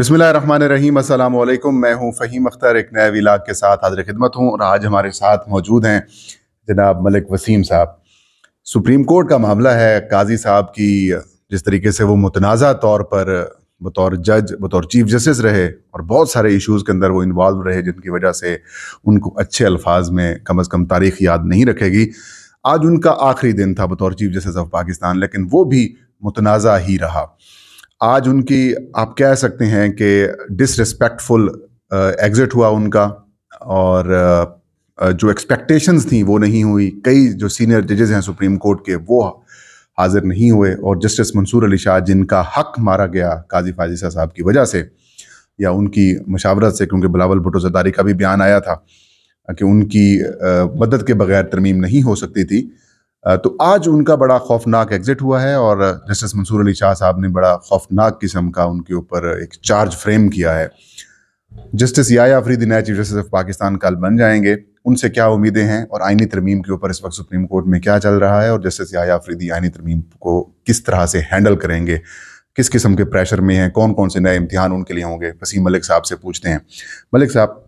बसमीम अल्लाम मैं हूं फ़हीम अख्तर एक नए विलाग के साथ हाजिर खिदमत हूं और आज हमारे साथ मौजूद हैं जनाब मलिक वसीम साहब सुप्रीम कोर्ट का मामला है काजी साहब की जिस तरीके से वो मुतनाज़ा तौर पर बतौर जज बतौर चीफ जस्टिस रहे और बहुत सारे इश्यूज़ के अंदर वो इन्वॉल्व रहे जिनकी वजह से उनको अच्छे अल्फाज में कम अज़ कम तारीख याद नहीं रखेगी आज उनका आखिरी दिन था बतौर चीफ जस्टिस ऑफ पाकिस्तान लेकिन वो भी मुतनाज़ा ही रहा आज उनकी आप कह सकते हैं कि डिसरिस्पेक्टफुल एग्ज़िट हुआ उनका और जो एक्सपेक्टेशंस थी वो नहीं हुई कई जो सीनियर जजेस हैं सुप्रीम कोर्ट के वो हाजिर नहीं हुए और जस्टिस मंसूर अली शाह जिनका हक मारा गया काजी फाजिसा साहब की वजह से या उनकी मशावरत से क्योंकि बिलावल भुटो जदारी का भी बयान आया था कि उनकी मदद के बगैर तरमीम नहीं हो सकती थी तो आज उनका बड़ा खौफनाक एग्जिट हुआ है और जस्टिस मंसूर अली शाह साहब ने बड़ा खौफनाक किस्म का उनके ऊपर एक चार्ज फ्रेम किया है जस्टिस याया अफरीदी नए चीफ जस्टिस ऑफ पाकिस्तान कल बन जाएंगे उनसे क्या उम्मीदें हैं और आइनी तरमीम के ऊपर इस वक्त सुप्रीम कोर्ट में क्या चल रहा है और जस्टिस याया आफरीदी आइनी तरमीम को किस तरह से हैंडल करेंगे किस किस्म के प्रेशर में हैं कौन कौन से नए इम्तिहान उनके लिए होंगे वसीम मलिक साहब से पूछते हैं मलिक साहब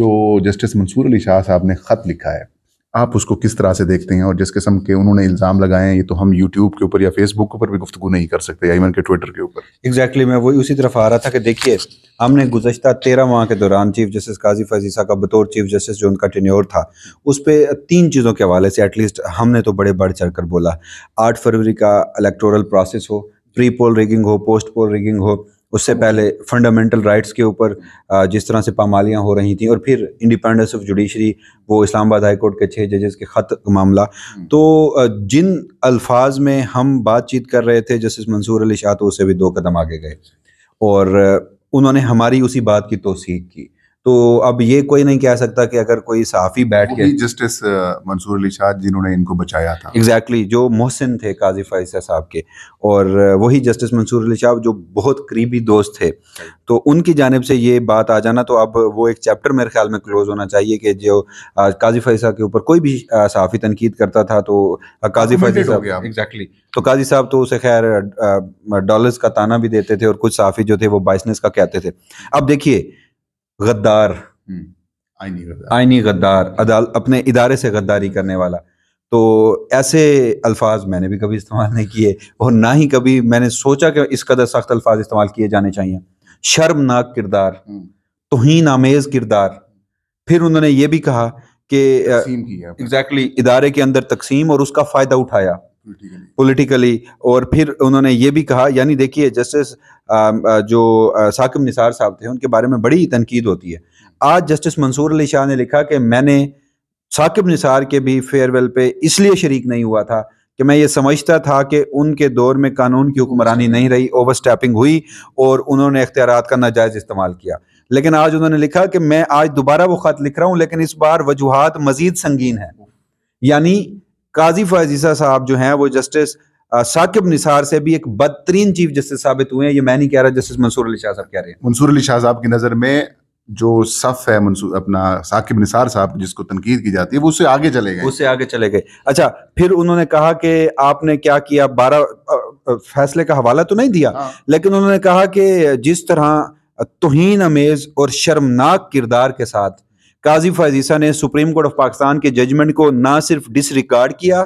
जो जस्टिस मंसूर अली शाह साहब ने ख़त लिखा है आप उसको किस तरह से देखते हैं और जिस किस्म के उन्होंने इल्ज़ाम लगाए हैं ये तो हम यूट्यूब के ऊपर या फेसबुक के ऊपर भी गुफ्तु नहीं कर सकते या इवन के ट्विटर के ऊपर एग्जैक्टली exactly, मैं वही उसी तरफ आ रहा था कि देखिए हमने गुजशत तेरह माह के दौरान चीफ जस्टिस काजी फजीसा का बतौर चीफ जस्टिस जो उनका टेन्योर था उस पर तीन चीज़ों के हवाले से एटलीस्ट हमने तो बड़े बढ़ चढ़ कर बोला आठ फरवरी का इलेक्टोरल प्रोसेस हो प्री पोल रिगिंग हो पोस्ट पोल रिगिंग हो उससे पहले फंडामेंटल राइट्स के ऊपर जिस तरह से पामालियाँ हो रही थी और फिर इंडिपेंडेंस ऑफ जुडिशरी वो इस्लामाबाद हाई कोर्ट के छः जजेस के ख़त मामला हम्म। तो जिन अल्फाज में हम बातचीत कर रहे थे जस्टिस मंसूर अली शाह तो उसे भी दो कदम आगे गए और उन्होंने हमारी उसी बात की तोसीक की तो अब ये कोई नहीं कह सकता कि अगर कोई साफी बैठ के जस्टिस मंसूर अली शाह जिन्होंने इनको बचाया था एग्जैक्टली exactly, जो मोहसिन थे काजी फाइसा साहब के और uh, वही जस्टिस मंसूर अली शाह जो बहुत करीबी दोस्त थे तो उनकी जानब से ये बात आ जाना तो अब वो एक चैप्टर मेरे ख्याल में क्लोज होना चाहिए कि जो uh, काजी फाइसा के ऊपर कोई भी uh, साफी तनकीद करता था तो काजी फाइसा साहब एग्जैक्टली तो काजी साहब तो उसे खैर डॉलर्स का ताना भी देते थे और कुछ साफी जो थे वो बाइसनेस का कहते थे अब देखिए हम्म, गद्दार आईनी गद्दार अदाल अपने इदारे से गद्दारी करने वाला तो ऐसे अल्फाज मैंने भी कभी इस्तेमाल नहीं किए और ना ही कभी मैंने सोचा कि इस कदर सख्त अल्फाज इस्तेमाल किए जाने चाहिए शर्मनाक किरदार हम्म। तोहन आमेज किरदार फिर उन्होंने ये भी कहा कि एग्जैक्टली exactly, इदारे के अंदर तकसीम और उसका फ़ायदा उठाया पॉलिटिकली और फिर उन्होंने ये भी कहा यानी देखिए जस्टिस जो साकिब निसार साहब थे उनके बारे में बड़ी तनकीद होती है आज जस्टिस मंसूर अली शाह ने लिखा कि मैंने साकिब निसार के भी फेयरवेल पे इसलिए शरीक नहीं हुआ था कि मैं ये समझता था कि उनके दौर में कानून की हुक्मरानी नहीं रही ओवर स्टैपिंग हुई और उन्होंने अख्तियार का नाजायज़ इस्तेमाल किया लेकिन आज उन्होंने लिखा कि मैं आज दोबारा वो ख़त लिख रहा हूँ लेकिन इस बार वजूहत मज़ीद संगीन है यानी काजी फाजीसा साहब जो हैं वो जस्टिस साकिब निसार से भी एक बदतरीन चीफ जस्टिस साबित हुए हैं ये मैं नहीं कह रहा जस्टिस मंसूर अली शाह साहब कह रहे हैं मंसूर अली शाह साहब की नज़र में जो सफ है मंसूर अपना साकिब निसार साहब जिसको तनकीद की जाती है वो उससे आगे चले गए उससे आगे चले गए अच्छा फिर उन्होंने कहा कि आपने क्या किया बारह फैसले का हवाला तो नहीं दिया हाँ। लेकिन उन्होंने कहा कि जिस तरह तोहन अमेज और शर्मनाक किरदार के साथ काजी फाजीसा ने सुप्रीम कोर्ट ऑफ पाकिस्तान के जजमेंट को ना सिर्फ डिसरिकार्ड किया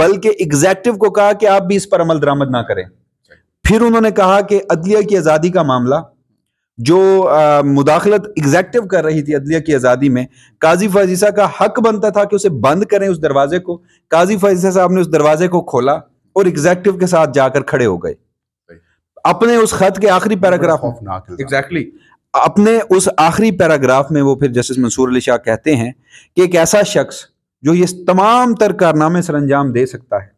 बल्कि एग्जैक्टिव को कहा कि आप भी इस पर अमल दरामद ना करें फिर उन्होंने कहा कि अदलिया की आज़ादी का मामला जो मुदाखलत एग्जैक्टिव कर रही थी अदलिया की आज़ादी में काजी फाजीसा का हक बनता था कि उसे बंद करें उस दरवाजे को काजी फाजीसा साहब ने उस दरवाजे को खोला और एग्जैक्टिव के साथ जाकर खड़े हो गए अपने उस खत के आखिरी पैराग्राफ एग्जैक्टली अपने उस आखिरी पैराग्राफ में वो फिर जस्टिस मंसूर अली शाह कहते हैं कि एक ऐसा शख्स जो ये तमाम तर कारनामे सर अंजाम दे सकता है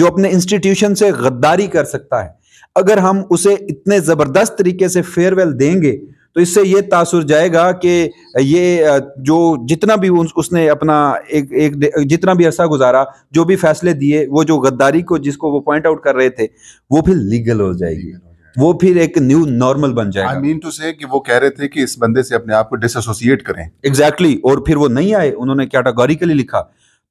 जो अपने इंस्टीट्यूशन से गद्दारी कर सकता है अगर हम उसे इतने ज़बरदस्त तरीके से फेयरवेल देंगे तो इससे ये तासुर जाएगा कि ये जो जितना भी उसने अपना एक एक जितना भी अरसा गुजारा जो भी फैसले दिए वो जो गद्दारी को जिसको वो पॉइंट आउट कर रहे थे वो फिर लीगल हो जाएगी वो फिर एक न्यू नॉर्मल बन जाएगा आई मीन टू से कि वो कह रहे थे कि इस बंदे से अपने आप को डिसोसिएट करें एग्जैक्टली exactly, और फिर वो नहीं आए उन्होंने कैटागोरिकली लिखा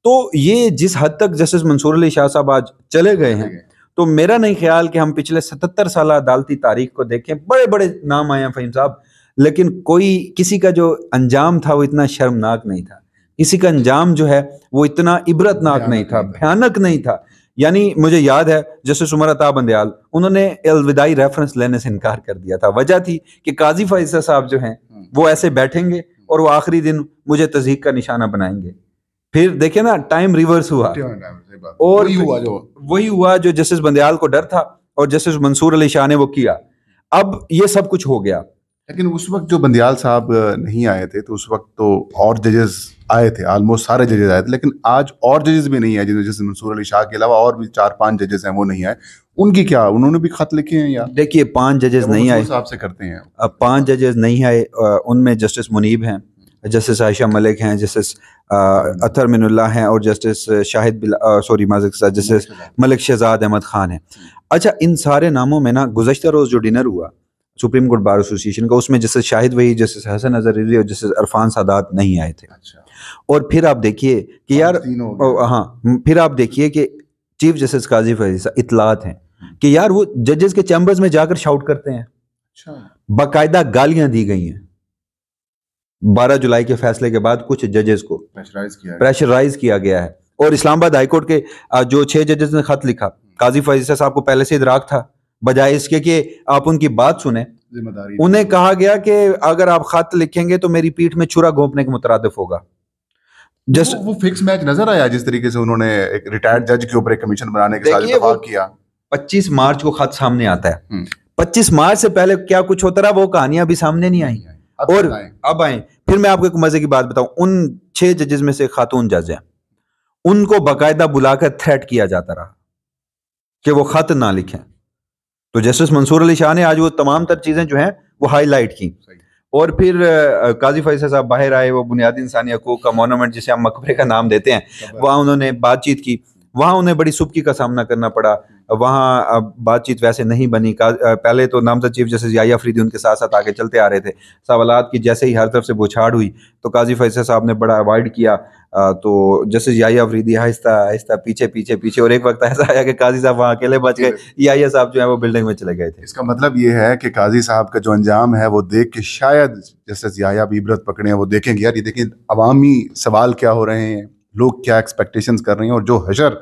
तो ये जिस हद तक जस्टिस मंसूर अली शाह साहब आज चले गए हैं तो मेरा नहीं ख्याल कि हम पिछले सतहत्तर साल अदालती तारीख को देखें बड़े बड़े नाम आए हैं फहीम साहब लेकिन कोई किसी का जो अंजाम था वो इतना शर्मनाक नहीं था किसी का अंजाम जो है वो इतना इबरतनाक नहीं था भयानक नहीं था यानी मुझे याद है जस्टिस उमर अता बंदयाल उन्होंने अलविदाई रेफरेंस लेने से इनकार कर दिया था वजह थी कि काजी फाइजा साहब जो हैं हम्म। वो ऐसे बैठेंगे और वो आखिरी दिन मुझे तजीक का निशाना बनाएंगे फिर देखिए ना टाइम रिवर्स हुआ और वही हुआ जो वही हुआ जो जस्टिस बंदयाल को डर था और जस्टिस मंसूर अली शाह ने वो किया अब ये सब कुछ हो गया लेकिन उस वक्त जो बंदियाल साहब नहीं आए थे तो उस वक्त तो और जजेस आए थे ऑलमोस्ट सारे जजेस आए थे लेकिन आज और जजेस भी नहीं आए जिन जैसे मंसूर अली शाह के अलावा और भी चार पांच जजेस हैं वो नहीं आए उनकी क्या उन्होंने भी खत लिखे हैं या देखिए पांच जजेस तो नहीं आए साहब से करते हैं अब पांच जजेस नहीं आए उनमें जस्टिस मुनीब हैं जस्टिस आयशा मलिक हैं जस्टिस अतर मिनल्ला हैं और justice Shahid sorry Majid justice Malik Shahzad Ahmad Khan हैं अच्छा इन सारे नामों में ना गुजशत रोज़ जो डिनर हुआ सुप्रीम कोर्ट बार एसोसिएशन का उसमें जैसे शाहिद वही जैसे हसन अजहर और जैसे अरफान सादात नहीं आए थे अच्छा। और फिर आप देखिए कि यार हाँ फिर आप देखिए कि चीफ जस्टिस काजी फैसा इतलात हैं कि यार वो जजेस के चैम्बर्स में जाकर शाउट करते हैं अच्छा। बाकायदा गालियां दी गई हैं बारह जुलाई के फैसले के बाद कुछ जजेस को प्रेशराइज किया गया है और इस्लामाबाद हाईकोर्ट के जो छह जजेस ने खत लिखा काजी फैजा साहब को पहले से इधराक था बजाय इसके कि आप उनकी बात सुने जिम्मेदारी उन्हें कहा गया कि अगर आप खत लिखेंगे तो मेरी पीठ में छुरा घोंपने के मुतरदफ होगा जस्ट वो, वो फिक्स मैच नजर आया जिस तरीके से उन्होंने एक रिटायर्ड जज के ऊपर एक कमीशन बनाने के साथ किया 25 मार्च को खत सामने आता है 25 हम्म। मार्च से पहले क्या कुछ होता रहा वो कहानियां अभी सामने नहीं आई और अब आए फिर मैं आपको एक मजे की बात बताऊं उन छह जजेस में से खातून जज हैं उनको बाकायदा बुलाकर थ्रेट किया जाता रहा कि वो खत ना लिखें तो जस्टिस मंसूर अली शाह ने आज वो तमाम तर चीज़ें जो हैं वो हाईलाइट की और फिर काजी फैसल साहब बाहर आए वो बुनियादी इंसानी हकूक का मोनोमेंट जिसे हम मकबरे का नाम देते हैं वहाँ उन्होंने बातचीत की वहाँ उन्हें बड़ी सुबकी का सामना करना पड़ा वहाँ बातचीत वैसे नहीं बनी पहले तो नामजद चीफ जस्टिस याया फरीदी उनके साथ साथ आगे चलते आ रहे थे सवालत की जैसे ही हर तरफ से बुछाड़ हुई तो काजी फैसल साहब ने बड़ा अवॉइड किया तो जैसे याया अफरीदी आहिस्ता आहिस्ता पीछे पीछे पीछे और एक वक्त ऐसा आया कि काजी साहब वहाँ अकेले बच गए याया साहब जो है वो बिल्डिंग में चले गए थे इसका मतलब ये है कि काजी साहब का जो अंजाम है वो देख के शायद जैसे याया भी इबरत पकड़े हैं वो देखेंगे यार ये देखें अवामी सवाल क्या हो रहे हैं लोग क्या एक्सपेक्टेशन कर रहे हैं और जो हशर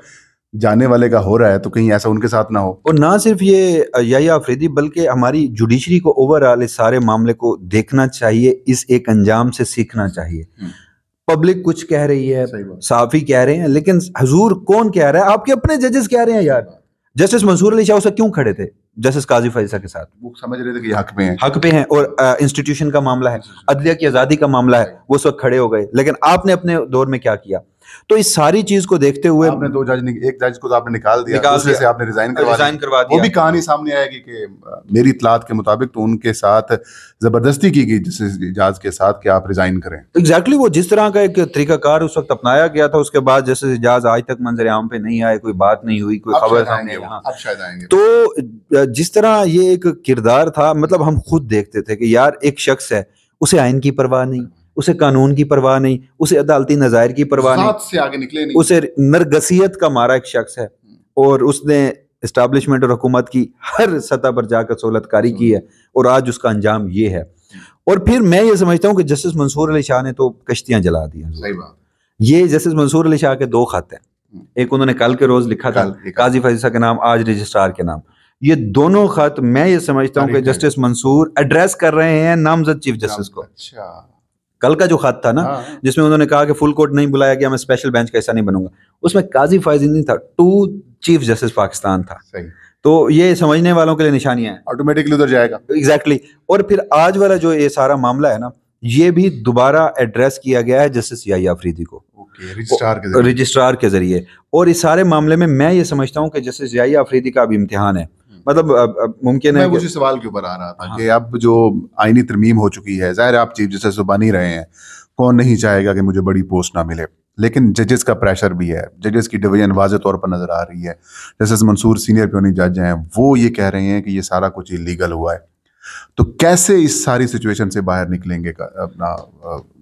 जाने वाले का हो रहा है तो कहीं ऐसा उनके साथ ना हो और ना सिर्फ ये या अफरीदी बल्कि हमारी जुडिशरी को ओवरऑल इस सारे मामले को देखना चाहिए इस एक अंजाम से सीखना चाहिए हम्म। पब्लिक कुछ कह रही है साफी कह रहे हैं लेकिन हजूर कौन कह रहा है आपके अपने जजेस कह रहे हैं यार जस्टिस मंसूर अली शाह क्यों खड़े थे जस्टिस काजी फैसा के साथ वो समझ रहे थे कि हक पे हैं हक पे हैं और इंस्टीट्यूशन का मामला है अदलिया की आज़ादी का मामला है वो उस वक्त खड़े हो गए लेकिन आपने अपने दौर में क्या किया तो इस सारी चीज को देखते हुए आपने दो जज एक जज को तो आपने निकाल दिया निकाल दूसरे से आपने रिजाइन करवा रिजाइन करवा दिया वो भी कहानी सामने आएगी कि मेरी इतलात के मुताबिक तो उनके साथ जबरदस्ती की गई जिस इजाज के साथ कि आप रिजाइन करें एग्जैक्टली exactly वो जिस तरह का एक तरीकाकार उस वक्त अपनाया गया था उसके बाद जैसे इजाज आज तक मंजर आम पे नहीं आए कोई बात नहीं हुई कोई खबर सामने तो जिस तरह ये एक किरदार था मतलब हम खुद देखते थे कि यार एक शख्स है उसे आयन की परवाह नहीं उसे कानून की परवाह नहीं उसे अदालती नज़ायर की परवाह नहीं से आगे निकले नहीं उसे नरगसियत का मारा एक शख्स है हम्म। और उसने इस्टाब्लिशमेंट और हुकूमत की हर सतह पर जाकर सहूलतकारी की है हम्म। और आज उसका अंजाम ये है और फिर मैं ये समझता हूँ कि जस्टिस मंसूर अली शाह ने तो कश्तियाँ जला दी ये जस्टिस मंसूर अली शाह के दो खत हैं हम्म। एक उन्होंने कल के रोज लिखा था काजी फैसा के नाम आज रजिस्ट्रार के नाम ये दोनों खत मैं ये समझता हूँ कि जस्टिस मंसूर एड्रेस कर रहे हैं नामजद चीफ जस्टिस को अच्छा कल का जो खत था ना हाँ। जिसमें उन्होंने कहा कि फुल कोर्ट नहीं बुलाया गया मैं स्पेशल बेंच का ऐसा नहीं बनूंगा उसमें काजी नहीं था टू चीफ जस्टिस पाकिस्तान था तो ये समझने वालों के लिए निशानियां हैं ऑटोमेटिकली उधर जाएगा एग्जैक्टली exactly. और फिर आज वाला जो ये सारा मामला है ना ये भी दोबारा एड्रेस किया गया है जस्टिस या आफरीदी को रजिस्ट्रार के जरिए और इस सारे मामले में मैं ये समझता हूँ कि जस्टिस याही आफरीदी का अब इम्तिहान है मतलब मुमकिन है मैं उसी सवाल के ऊपर आ रहा था हाँ। कि अब जो आईनी तरमीम हो चुकी है ज़ाहिर आप चीफ जस्टिस तो बन ही रहे हैं कौन नहीं चाहेगा कि मुझे बड़ी पोस्ट ना मिले लेकिन जजेस का प्रेशर भी है जजेस की डिवीजन वाज तौर पर नज़र आ रही है जस्टिस मंसूर सीनियर प्योनी जज हैं वो ये कह रहे हैं कि ये सारा कुछ इलीगल हुआ है तो कैसे इस सारी सिचुएशन से बाहर निकलेंगे अपना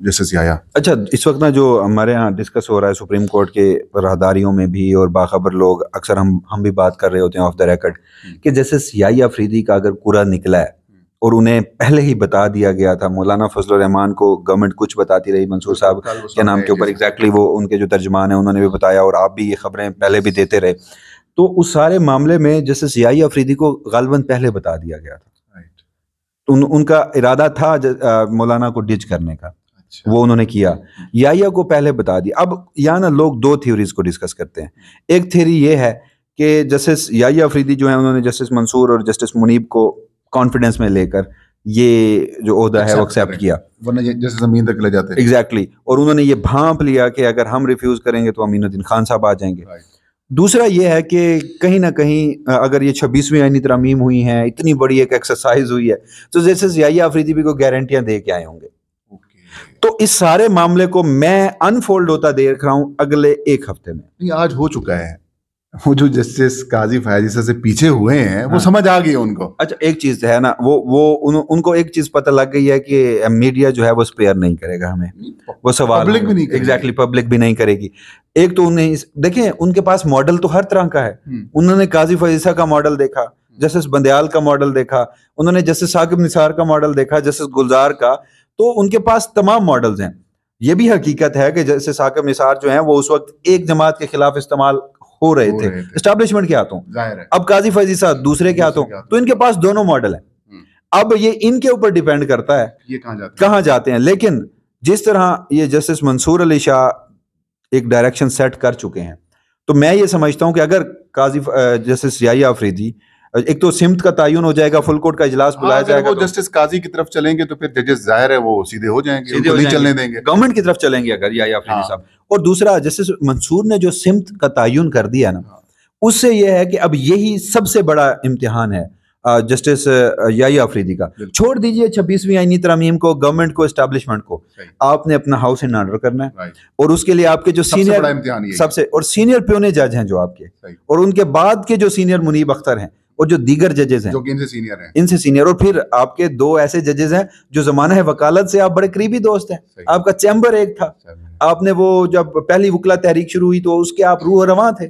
जस्टिस याया अच्छा इस वक्त ना जो हमारे यहाँ डिस्कस हो रहा है सुप्रीम कोर्ट के राहदारियों में भी और बाखबर लोग अक्सर हम हम भी बात कर रहे होते हैं ऑफ द रिकॉर्ड कि जस्टिस याया फ्रीदी का अगर कूड़ा निकला है हम्म। और उन्हें पहले ही बता दिया गया था मौलाना फजल रहमान को गवर्नमेंट कुछ बताती रही मंसूर साहब के नाम के ऊपर एग्जैक्टली वो उनके जो तर्जमान है उन्होंने भी बताया और आप भी ये खबरें पहले भी देते रहे तो उस सारे मामले में जस्टिस याई अफरीदी को गालबंद पहले बता दिया गया था उन उनका इरादा था मौलाना को डिज करने का अच्छा। वो उन्होंने किया याया को पहले बता दिया अब यहाँ ना लोग दो थ्योरीज को डिस्कस करते हैं एक थ्योरी ये है कि जस्टिस याया अफरीदी जो है उन्होंने जस्टिस मंसूर और जस्टिस मुनीब को कॉन्फिडेंस में लेकर ये जो अहदा है वो एक्सेप्ट किया वरना जैसे जमीन तक ले जाते एग्जैक्टली exactly. और उन्होंने ये भांप लिया कि अगर हम रिफ्यूज करेंगे तो अमीनुद्दीन खान साहब आ जाएंगे दूसरा ये है कि कहीं ना कहीं अगर ये छब्बीसवीं आईनी तरमीम हुई हैं इतनी बड़ी एक एक्सरसाइज हुई है तो जैसे जिया अफरीदी भी को गारंटियां दे के आए होंगे तो इस सारे मामले को मैं अनफोल्ड होता देख रहा हूं अगले एक हफ्ते में आज हो चुका है वो जो जस्टिस काजी फयाजी से पीछे हुए हैं वो हाँ। समझ आ गई उनको अच्छा एक चीज है ना वो वो उन, उनको एक चीज पता लग गई है कि मीडिया जो है वो स्पेयर नहीं करेगा हमें वो सवाल पब्लिक भी नहीं एग्जैक्टली exactly, पब्लिक भी नहीं करेगी एक तो उन्हें देखिए उनके पास मॉडल तो हर तरह का है हम्म। उन्होंने काजी फजीसा का मॉडल देखा जस्टिस बंदयाल का मॉडल देखा उन्होंने जस्टिस साकिब निसार का मॉडल देखा जस्टिस गुलजार का तो उनके पास तमाम मॉडल्स हैं ये भी हकीकत है कि जैसे साकिब निसार जो हैं वो उस वक्त एक जमात के खिलाफ इस्तेमाल हो रहे थे स्टैब्लिशमेंट के हाथों अब काजी फैजी साहब दूसरे के हाथों तो इनके पास दोनों मॉडल है हम्म। अब ये इनके ऊपर डिपेंड करता है ये कहां जाते कहाँ जाते हैं लेकिन जिस तरह ये जस्टिस मंसूर अली शाह एक डायरेक्शन सेट कर चुके हैं तो मैं ये समझता हूं कि अगर काजी जस्टिस रियाया अफरीदी एक तो सिमत का तयन हो जाएगा फुल कोर्ट का इजलास हाँ, बुलाया जाएगा वो तो। जस्टिस काजी की तरफ चलेंगे तो फिर जजेस जाहिर है वो सीधे हो जाएंगे नहीं चलने देंगे गवर्नमेंट की तरफ चलेंगे अगर या, या हाँ। साहब और दूसरा जस्टिस मंसूर ने जो सिमत का तयन कर दिया ना उससे यह है कि अब यही सबसे बड़ा इम्तिहान है जस्टिस याही आफरीदी का छोड़ दीजिए छब्बीसवीं आईनी तरमीम को गवर्नमेंट को इस्टेब्लिशमेंट को आपने अपना हाउस एंड ऑर्डर करना है और उसके लिए आपके जो सीनियर सबसे और सीनियर प्योने जज हैं जो आपके और उनके बाद के जो सीनियर मुनीब अख्तर हैं और जो दीगर जजेस हैं जो कि इनसे सीनियर हैं इनसे सीनियर और फिर आपके दो ऐसे जजेस हैं जो जमाना है वकालत से आप बड़े करीबी दोस्त हैं आपका चैम्बर एक था आपने वो जब पहली वकला तहरीक शुरू हुई तो उसके आप रूह रवा थे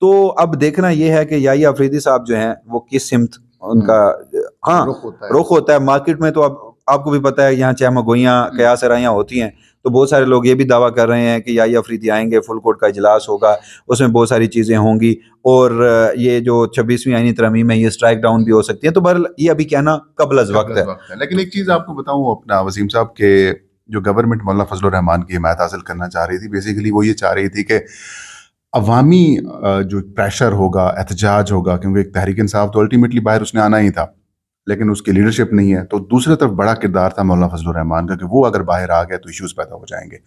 तो अब देखना यह है कि याई अफरीदी साहब जो हैं वो किस सिमत उनका हम्म। हाँ रुख होता है, मार्केट में तो अब आपको भी पता है यहाँ चाहे मगोइयाँ हम्म। कयासराइयाँ होती हैं तो बहुत सारे लोग ये भी दावा कर रहे हैं कि याई अफरीदी आएंगे फुल कोर्ट का इजलास होगा उसमें बहुत सारी चीज़ें होंगी और ये जो छब्बीसवीं आइनी तरमीम है ये स्ट्राइक डाउन भी हो सकती है तो बहर ये अभी कहना कबल अज वक्त है लेकिन एक चीज़ आपको बताऊँ अपना वसीम साहब के जो गवर्नमेंट मौलाना फजल रहमान की हिमात हासिल करना चाह रही थी बेसिकली वो ये चाह रही थी कि अवामी जो प्रेशर होगा एहतजाज होगा क्योंकि एक तहरीक इंसाफ तो अल्टीमेटली बाहर उसने आना ही था लेकिन उसकी लीडरशिप नहीं है तो दूसरी तरफ बड़ा किरदार था मौलाना फजल रहमान का कि वो अगर बाहर आ गया तो इश्यूज़ पैदा हो जाएंगे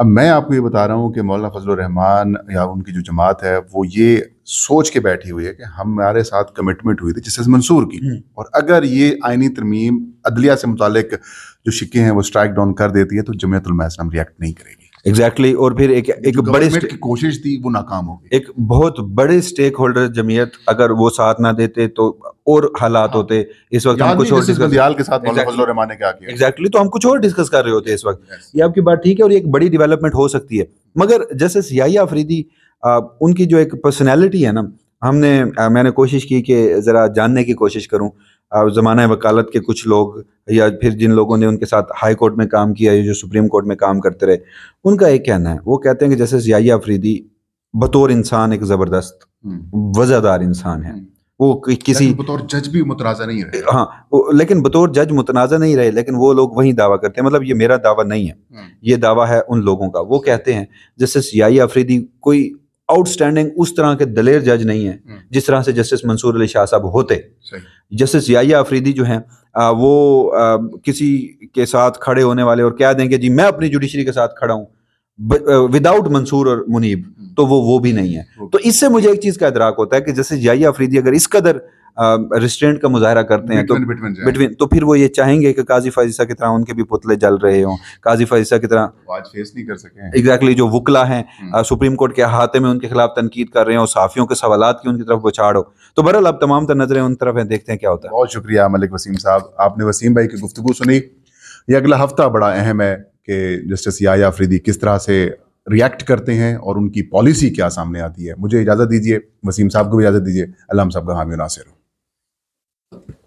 अब मैं आपको ये बता रहा हूँ कि मौलाना फजल रहमान या उनकी जो जमात है वो ये सोच के बैठी हुई है कि हमारे साथ कमिटमेंट हुई थी जिससे मंसूर की हम्म। और अगर ये आइनी तरमीम अदलिया से मुतल जो शिक्के हैं वो स्ट्राइक डाउन कर देती है तो जमयतुलमैसम रिएक्ट नहीं करेगी एग्जैक्टली exactly, और फिर एक एक बड़े की कोशिश थी वो नाकाम हो गई एक बहुत बड़े स्टेक होल्डर जमीयत अगर वो साथ ना देते तो और हालात हाँ। होते इस वक्त हम कुछ और डिस्कस के साथ एग्जैक्टली exactly, तो हम कुछ और डिस्कस कर रहे होते इस वक्त ये आपकी बात ठीक है और एक बड़ी डेवलपमेंट हो सकती है मगर जैसे सियाही आफरीदी उनकी जो एक पर्सनैलिटी है ना हमने मैंने कोशिश की कि ज़रा जानने की कोशिश करूँ ज़माना वकालत के कुछ लोग या फिर जिन लोगों ने उनके साथ हाई कोर्ट में काम किया या जो सुप्रीम कोर्ट में काम करते रहे उनका एक कहना है वो कहते हैं कि जैसे जिया अफरीदी बतौर इंसान एक ज़बरदस्त हम्म। वज़ादार इंसान है हम्म। वो किसी बतौर जज भी मुतनाज़ा नहीं रहे हाँ लेकिन बतौर जज मुतनाज़ा नहीं रहे लेकिन वो लोग वहीं दावा करते हैं मतलब ये मेरा दावा नहीं है हम्म। ये दावा है उन लोगों का वो कहते हैं जैसे सियाई अफरीदी कोई आउटस्टैंडिंग उस तरह के दलेर जज नहीं है हम्म। जिस तरह से जस्टिस मंसूर अली शाह साहब होते जस्टिस याया अफरीदी जो हैं वो आ, किसी के साथ खड़े होने वाले और कह देंगे जी मैं अपनी जुडिशरी के साथ खड़ा हूँ विदाउट मंसूर और मुनीब तो वो वो भी नहीं है तो इससे मुझे एक चीज का इतराक होता है कि जैसे जाइया अफरीदी अगर इस कदर रिस्ट्रेंट um, का मुजाहरा करते हैं तो बिटवीन तो फिर वो ये चाहेंगे कि काजी फाजिशा की तरह उनके भी पुतले जल रहे हों काजी फाजिशा की तरह आज फेस नहीं कर सके एग्जैक्टली exactly, जो वकला हैं सुप्रीम हम्म। कोर्ट uh, के अहाते में उनके खिलाफ तनकीद कर रहे हैं और साफियों के सवाल की उनकी तरफ बछाड़ तो बहरल अब तमाम तर नजरें उन तरफ है देखते हैं क्या होता है बहुत शुक्रिया मलिक वसीम साहब आपने वसीम भाई की गुफ्तु सुनी ये अगला हफ्ता बड़ा अहम है कि जस्टिस या आफरीदी किस तरह से रिएक्ट करते हैं और उनकी पॉलिसी क्या सामने आती है मुझे इजाज़त दीजिए वसीम साहब को भी इजाज़त दीजिए अल्लाह साहब का हामी नासिर